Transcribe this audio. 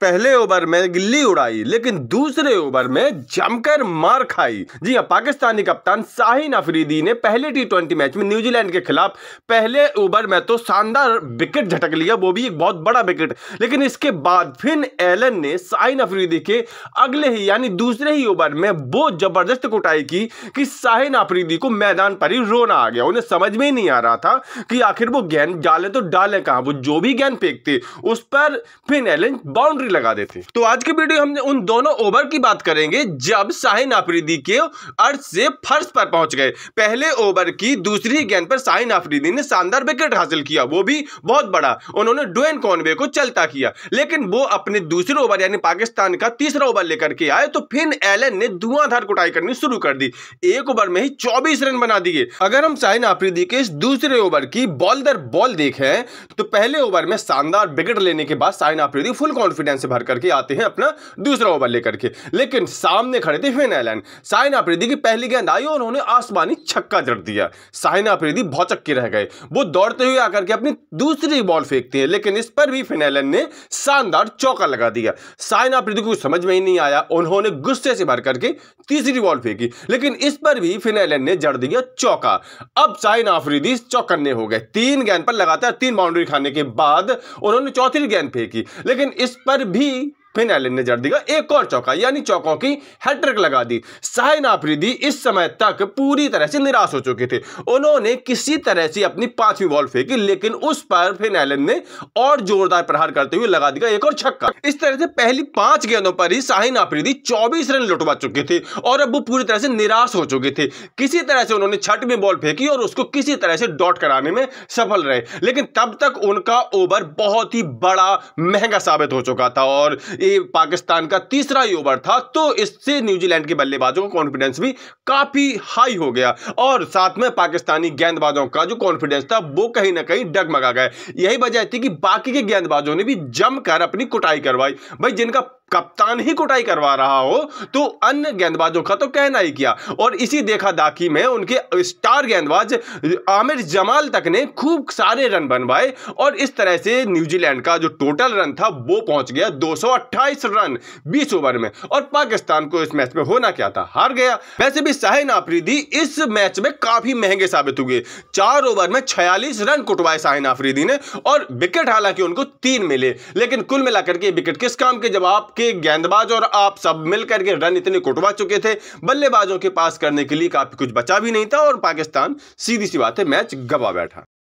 पहले ओवर में गिल्ली उड़ाई लेकिन दूसरे ओवर में जमकर मार खाई जी हाँ पाकिस्तानी कप्तान साहिन अफरीदी ने पहले टी ट्वेंटी मैच में न्यूजीलैंड के खिलाफ पहले ओवर में तो शानदार विकेट झटक लिया वो भी एक बहुत बड़ा विकेट लेकिन इसके बाद फिन एलन ने साहिन अफरीदी के अगले ही यानी दूसरे ही ओवर में वो जबरदस्त कुटाई की कि साहिन अफरीदी को मैदान पर ही रोना आ गया उन्हें समझ में ही नहीं आ रहा था कि आखिर वो गेंद डाले तो डाले कहाँ वो जो भी गेंद फेंकते उस पर फिन एलन बाउंड्री नाफरीदी लगा देते तो आज के वीडियो हम उन दोनों ओवर की बात करेंगे जब शाहिन आफरीदी के अर्थ से फर्श पर पहुंच गए पहले ओवर की दूसरी गेंद पर शाहिन आफरीदी ने शानदार विकेट हासिल किया वो भी बहुत बड़ा उन्होंने डोन कॉनवे को चलता किया लेकिन वो अपने दूसरे ओवर यानी पाकिस्तान का तीसरा ओवर लेकर के आए तो फिन एलन ने धुआंधार कुटाई करनी शुरू कर दी एक ओवर में ही चौबीस रन बना दिए अगर हम शाहिन आफरीदी के इस दूसरे ओवर की बॉल दर बॉल देखें तो पहले ओवर में शानदार विकेट लेने के बाद शाहिन आफरीदी फुल कॉन्फिडेंस रन से भर करके आते हैं अपना दूसरा ओवर लेकर के लेकिन सामने खड़े थे फिन एलन साइन आफरीदी की पहली गेंद आई और उन्होंने आसमानी छक्का जड़ दिया साइन बहुत चक्के रह गए वो दौड़ते हुए आकर के अपनी दूसरी बॉल फेंकते हैं लेकिन इस पर भी फिन एलन ने शानदार चौका लगा दिया साइन आफरीदी को समझ में ही नहीं आया उन्होंने गुस्से से भर करके तीसरी बॉल फेंकी लेकिन इस पर भी फिन एलन ने जड़ दिया चौका अब साइन आफरीदी चौकन्ने हो गए तीन गेंद पर लगातार तीन बाउंड्री खाने के बाद उन्होंने चौथी गेंद फेंकी लेकिन इस पर भी फिर एलिन ने जड़ दिया एक और चौका यानी चौकों की हैट्रिक लगा दी शाहिन आफरीदी इस समय तक पूरी तरह से निराश हो चुके थे उन्होंने किसी तरह से अपनी पांचवी बॉल फेंकी लेकिन उस पर फिन एलिन ने और जोरदार प्रहार करते हुए लगा दिया एक और छक्का इस तरह से पहली पांच गेंदों पर ही साहिन आफरीदी चौबीस रन लुटवा चुके थे और अब वो पूरी तरह से निराश हो चुके थे किसी तरह से उन्होंने छठवीं बॉल फेंकी और उसको किसी तरह से डॉट कराने में सफल रहे लेकिन तब तक उनका ओवर बहुत ही बड़ा महंगा साबित हो चुका था और ये पाकिस्तान का तीसरा ही ओवर था तो इससे न्यूजीलैंड के बल्लेबाजों का कॉन्फिडेंस भी काफ़ी हाई हो गया और साथ में पाकिस्तानी गेंदबाजों का जो कॉन्फिडेंस था वो कहीं ना कहीं डगमगा गया यही वजह थी कि बाकी के गेंदबाजों ने भी जमकर अपनी कुटाई करवाई भाई जिनका कप्तान ही कुटाई करवा रहा हो तो अन्य गेंदबाजों का तो कहना ही किया और इसी देखा दाखी में उनके स्टार गेंदबाज आमिर जमाल तक ने खूब सारे रन बनवाए और इस तरह से न्यूजीलैंड का जो टोटल रन था वो पहुंच गया 228 रन 20 ओवर में और पाकिस्तान को इस मैच में होना क्या था हार गया वैसे भी साहिन आफरीदी इस मैच में काफी महंगे साबित हुए चार ओवर में छियालीस रन कुटवाए साहिन आफरीदी ने और विकेट हालांकि उनको तीन मिले लेकिन कुल मिलाकर के विकेट किस काम के जब आप कि गेंदबाज और आप सब मिलकर के रन इतने कुटवा चुके थे बल्लेबाजों के पास करने के लिए काफ़ी कुछ बचा भी नहीं था और पाकिस्तान सीधी सी बात है मैच गवा बैठा